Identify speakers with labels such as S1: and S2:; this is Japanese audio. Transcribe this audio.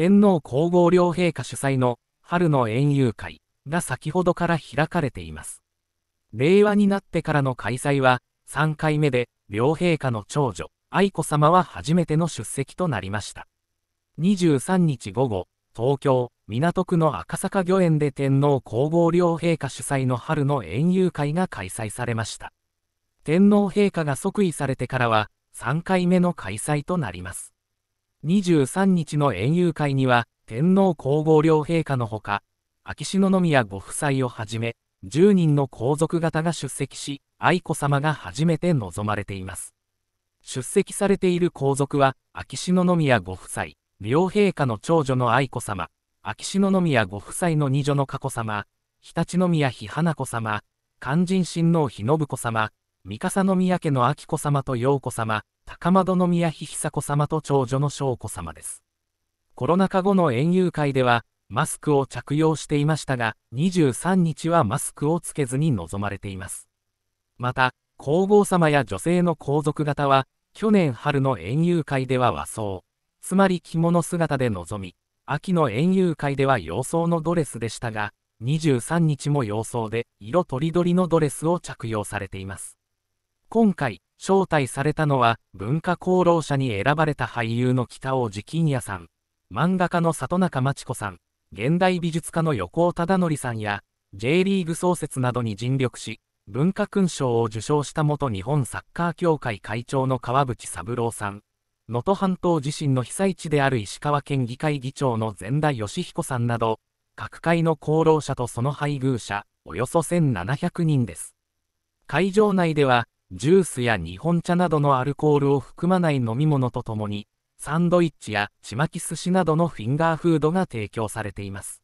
S1: 天皇皇后両陛下主催の春の園遊会が先ほどから開かれています。令和になってからの開催は3回目で、両陛下の長女、愛子さまは初めての出席となりました。23日午後、東京、港区の赤坂御苑で天皇皇后両陛下主催の春の園遊会が開催されました。天皇陛下が即位されてからは3回目の開催となります。23日の園遊会には、天皇皇后両陛下のほか、秋篠宮ご夫妻をはじめ、10人の皇族方が出席し、愛子さまが初めて臨まれています。出席されている皇族は、秋篠宮ご夫妻、両陛下の長女の愛子さま、秋篠宮ご夫妻の二女の佳子さま、常陸宮妃花子さま、肝心親王妃信子さま、三笠宮家の明子様と陽子様、高円宮妃久子様と長女の翔子様です。コロナ禍後の園遊会では、マスクを着用していましたが、23日はマスクをつけずに臨まれています。また、皇后様や女性の皇族方は、去年春の園遊会では和装、つまり着物姿で臨み、秋の園遊会では洋装のドレスでしたが、23日も洋装で色とりどりのドレスを着用されています。今回、招待されたのは、文化功労者に選ばれた俳優の北尾寺金也さん、漫画家の里中真知子さん、現代美術家の横尾忠則さんや、J リーグ創設などに尽力し、文化勲章を受賞した元日本サッカー協会会長の川淵三郎さん、能登半島地震の被災地である石川県議会議長の前田義彦さんなど、各界の功労者とその配偶者、およそ1700人です。会場内では、ジュースや日本茶などのアルコールを含まない飲み物とともに、サンドイッチやちまき寿司などのフィンガーフードが提供されています。